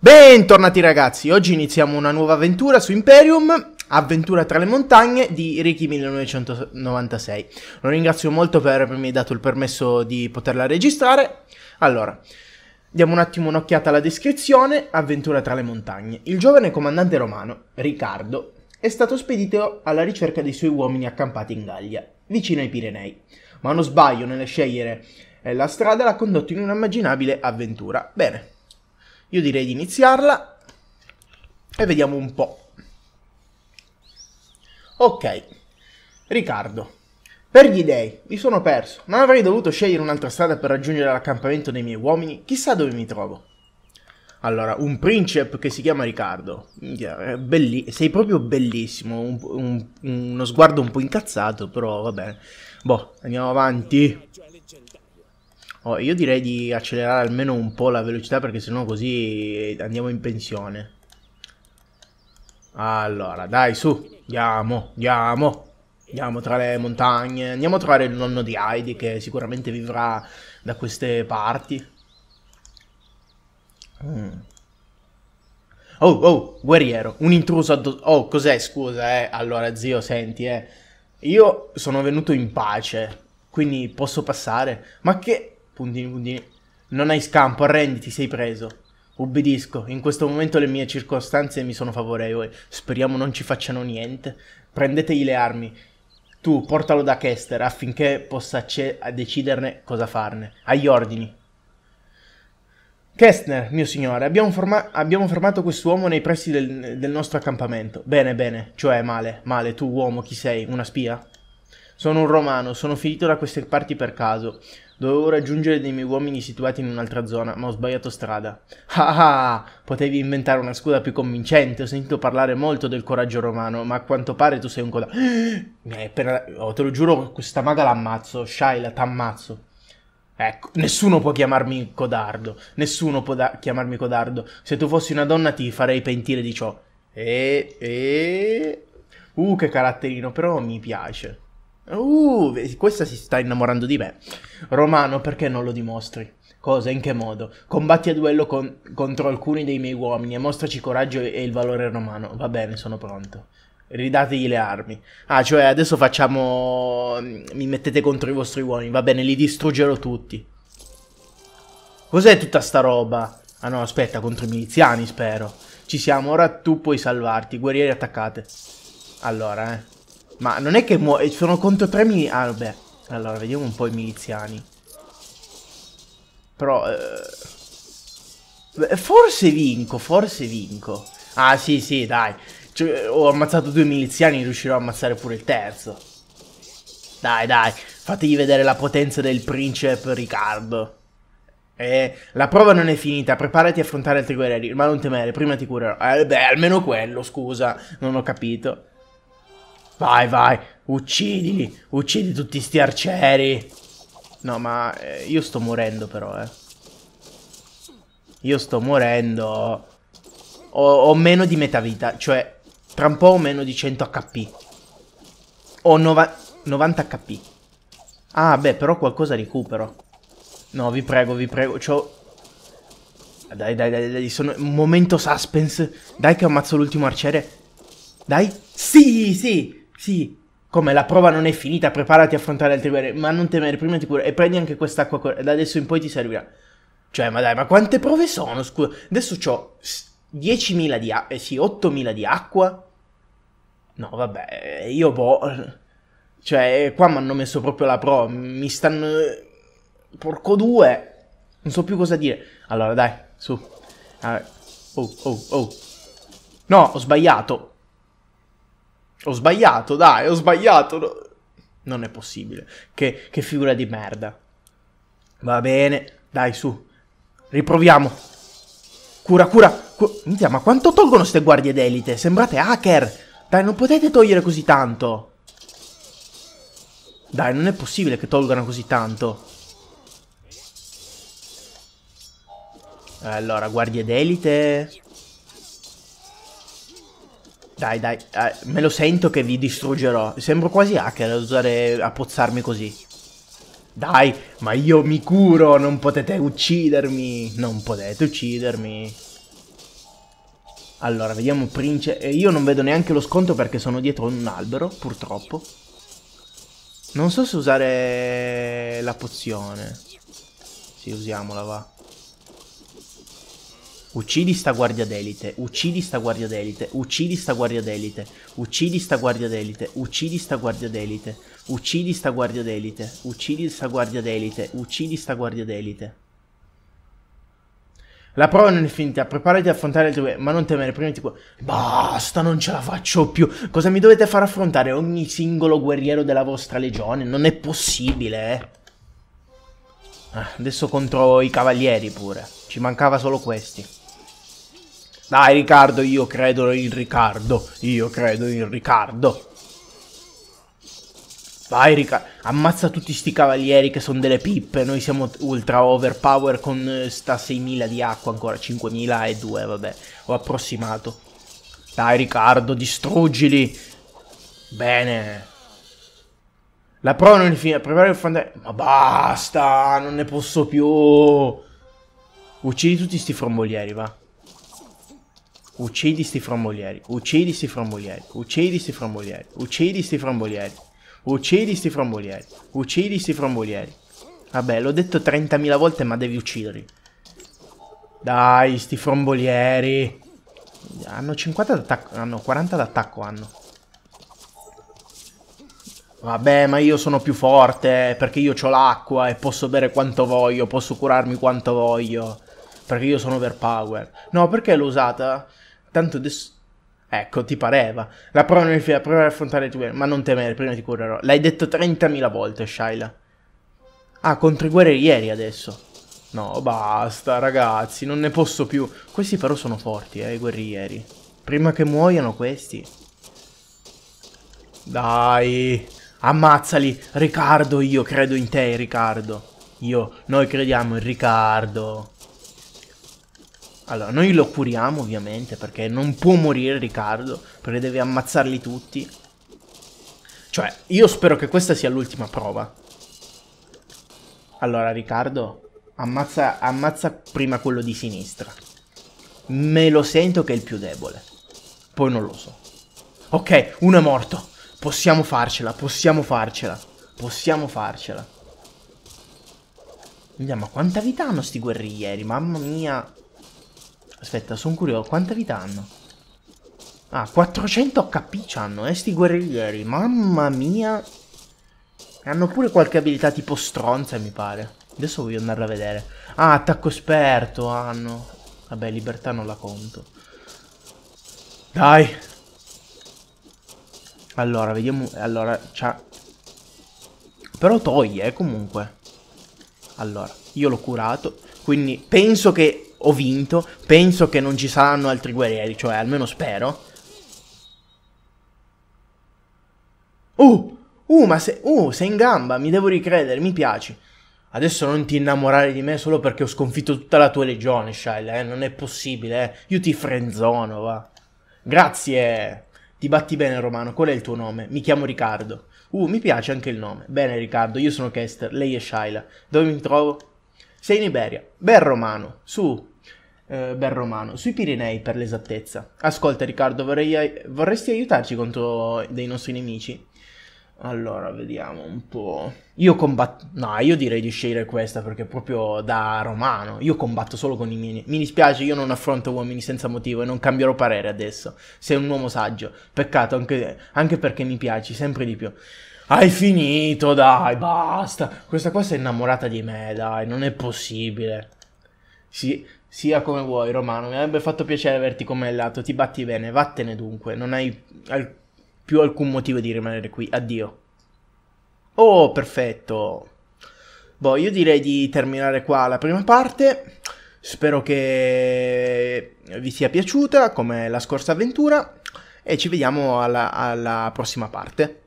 Bentornati ragazzi, oggi iniziamo una nuova avventura su Imperium, avventura tra le montagne di Ricky 1996. Lo ringrazio molto per avermi dato il permesso di poterla registrare. Allora, diamo un attimo un'occhiata alla descrizione, avventura tra le montagne. Il giovane comandante romano, Riccardo, è stato spedito alla ricerca dei suoi uomini accampati in Gallia, vicino ai Pirenei. Ma uno sbaglio nel scegliere eh, la strada l'ha condotto in un'immaginabile avventura. Bene, io direi di iniziarla e vediamo un po'. Ok, Riccardo. Per gli dei, mi sono perso. Non avrei dovuto scegliere un'altra strada per raggiungere l'accampamento dei miei uomini. Chissà dove mi trovo. Allora, un principe che si chiama Riccardo. Belli sei proprio bellissimo. Un, un, uno sguardo un po' incazzato, però va bene. Boh, andiamo avanti. Oh, io direi di accelerare almeno un po' la velocità perché sennò così andiamo in pensione. Allora, dai, su, andiamo, andiamo. Andiamo tra le montagne, andiamo a trovare il nonno di Heidi che sicuramente vivrà da queste parti. Mm. Oh, oh, guerriero, un intruso addosso... Oh, cos'è, scusa, eh? Allora, zio, senti, eh. Io sono venuto in pace, quindi posso passare? Ma che... Puntini puntini. Non hai scampo, arrenditi, sei preso. Ubbidisco, in questo momento le mie circostanze mi sono favorevoli. Speriamo non ci facciano niente. Prendetegli le armi. Tu portalo da Kester affinché possa deciderne cosa farne. Agli ordini. Kestner, mio signore, abbiamo, forma- abbiamo fermato quest'uomo nei pressi del, del nostro accampamento. Bene, bene, cioè male, male, tu uomo chi sei? Una spia? Sono un romano, sono finito da queste parti per caso. Dovevo raggiungere dei miei uomini situati in un'altra zona, ma ho sbagliato strada. Ah ah! Potevi inventare una scuola più convincente. Ho sentito parlare molto del coraggio romano, ma a quanto pare tu sei un coda. Oh, te lo giuro, questa maga l'ammazzo. Shaila, t'ammazzo. Ecco, nessuno può chiamarmi codardo. Nessuno può chiamarmi codardo. Se tu fossi una donna ti farei pentire di ciò. E. e. Uh, che caratterino, però mi piace. Uh, questa si sta innamorando di me. Romano, perché non lo dimostri? Cosa? In che modo? Combatti a duello con, contro alcuni dei miei uomini e mostraci coraggio e, e il valore romano. Va bene, sono pronto. Ridategli le armi. Ah, cioè adesso facciamo... Mi mettete contro i vostri uomini. Va bene, li distruggerò tutti. Cos'è tutta sta roba? Ah no, aspetta, contro i miliziani, spero. Ci siamo, ora tu puoi salvarti. Guerrieri attaccate. Allora, eh. Ma non è che muore, eh, sono contro 3 miliziani. Ah, vabbè. Allora, vediamo un po' i miliziani. Però... Eh... Forse vinco, forse vinco. Ah, sì, sì, dai. Cioè, ho ammazzato due miliziani, riuscirò a ammazzare pure il terzo. Dai, dai, fategli vedere la potenza del principe Riccardo. Eh, la prova non è finita, preparati a affrontare altri guerrieri, ma non temere, prima ti curerò. Eh, beh, almeno quello, scusa, non ho capito. Vai, vai, uccidili, uccidi tutti sti arcieri. No, ma eh, io sto morendo però, eh. Io sto morendo. Ho, ho, meno di metà vita, cioè tra un po' ho meno di 100 HP. Ho 90 HP. Ah, beh, però qualcosa recupero. No, vi prego, vi prego, c'ho... Dai, dai, dai, dai, sono... Momento suspense. Dai che ammazzo l'ultimo arciere. Dai. Sì, sì. Sì, come la prova non è finita, preparati a affrontare altri guerrieri, ma non temere, prima ti cura e prendi anche quest'acqua cor- da adesso in poi ti servirà. Cioè, ma dai, ma quante prove sono? Scusa, adesso ho 10.000 di acqua, eh sì, 8.000 di acqua. No, vabbè, io boh. Cioè, qua mi hanno messo proprio la prova, mi stanno porco due. Non so più cosa dire. Allora, dai, su. Allora. Ah, oh, oh, oh. No, ho sbagliato. Ho sbagliato, dai, ho sbagliato. No. Non è possibile. Che, che figura di merda. Va bene, dai, su. Riproviamo. Cura, cura. Cu- ma quanto tolgono queste guardie d'elite? Sembrate hacker. Dai, non potete togliere così tanto. Dai, non è possibile che tolgano così tanto. Eh, allora, guardie d'elite... Dai, dai, eh, me lo sento che vi distruggerò. Sembro quasi hacker a usare a pozzarmi così. Dai, ma io mi curo, non potete uccidermi. Non potete uccidermi. Allora, vediamo Prince. Eh, io non vedo neanche lo sconto perché sono dietro un albero, purtroppo. Non so se usare la pozione. Sì, usiamola, va. Uccidi sta guardia d'elite, uccidi sta guardia d'elite, uccidi sta guardia d'elite, uccidi sta guardia d'elite, uccidi sta guardia d'elite, uccidi sta guardia d'elite, uccidi sta guardia d'elite, uccidi sta guardia d'elite. La prova non è finita, preparati ad affrontare altre guerre, ma non temere, prima ti Basta, non ce la faccio più. Cosa mi dovete far affrontare? Ogni singolo guerriero della vostra legione? Non è possibile, eh. Ah, adesso contro i cavalieri pure. Ci mancava solo questi. Dai Riccardo, io credo in Riccardo, io credo in Riccardo. Vai Riccardo, ammazza tutti sti cavalieri che sono delle pippe, noi siamo ultra overpower con eh, sta 6000 di acqua ancora, 5000 e 2, vabbè, ho approssimato. Dai Riccardo, distruggili. Bene. La prova non è finita, prepara il fondere... Ma basta, non ne posso più. Uccidi tutti sti frombolieri, va. Uccidi sti framboglieri, uccidi sti framboglieri, uccidi sti framboglieri, uccidi sti framboglieri, uccidi sti framboglieri, uccidi sti framboglieri. Vabbè, l'ho detto 30.000 volte ma devi ucciderli. Dai, sti frombolieri. Hanno 50 d'attacco, hanno 40 d'attacco hanno. Vabbè, ma io sono più forte perché io ho l'acqua e posso bere quanto voglio, posso curarmi quanto voglio. Perché io sono overpower. No, perché l'ho usata? Tanto adesso... Ecco, ti pareva. La prova non mi fida, prova ad affrontare i tuoi... Ma non temere, prima ti curerò. L'hai detto 30.000 volte, Shaila. Ah, contro i guerrieri adesso. No, basta, ragazzi, non ne posso più. Questi però sono forti, eh, i guerrieri. Prima che muoiano questi. Dai. Ammazzali, Riccardo, io credo in te, Riccardo. Io, noi crediamo in Riccardo. Allora, noi lo curiamo ovviamente perché non può morire Riccardo, perché deve ammazzarli tutti. Cioè, io spero che questa sia l'ultima prova. Allora, Riccardo, ammazza, ammazza prima quello di sinistra. Me lo sento che è il più debole. Poi non lo so. Ok, uno è morto. Possiamo farcela, possiamo farcela. Possiamo farcela. Andiamo, ma quanta vita hanno sti guerriglieri? Mamma mia. Aspetta, sono curioso. Quanta vita hanno? Ah, 400 HP hanno, eh, sti guerriglieri. Mamma mia. Hanno pure qualche abilità tipo stronza, mi pare. Adesso voglio andare a vedere. Ah, attacco esperto hanno. Vabbè, libertà non la conto. Dai. Allora, vediamo... Allora, c'ha... Però toglie, eh, comunque. Allora, io l'ho curato. Quindi penso che ho vinto. Penso che non ci saranno altri guerrieri, cioè almeno spero. Uh, uh, ma se, uh, sei in gamba, mi devo ricredere, mi piaci. Adesso non ti innamorare di me solo perché ho sconfitto tutta la tua legione, Shyle, eh? non è possibile, eh? io ti frenzono, va. Grazie, ti batti bene Romano, qual è il tuo nome? Mi chiamo Riccardo. Uh, mi piace anche il nome. Bene Riccardo, io sono Kester, lei è Shaila. Dove mi trovo? Sei in Iberia, bel romano, su eh, bel romano, sui Pirenei per l'esattezza. Ascolta Riccardo, vorrei, vorresti aiutarci contro dei nostri nemici? Allora, vediamo un po'. Io combatto. No, io direi di scegliere questa perché proprio da romano. Io combatto solo con i miei. Mi dispiace, io non affronto uomini senza motivo e non cambierò parere adesso. Sei un uomo saggio. Peccato, anche, anche perché mi piaci sempre di più. Hai finito, dai, basta. Questa qua si è innamorata di me, dai, non è possibile. Sì, sia come vuoi, Romano. Mi avrebbe fatto piacere averti come lato. Ti batti bene, vattene dunque. Non hai al- più alcun motivo di rimanere qui. Addio. Oh, perfetto. Boh, io direi di terminare qua la prima parte. Spero che vi sia piaciuta come la scorsa avventura e ci vediamo alla, alla prossima parte.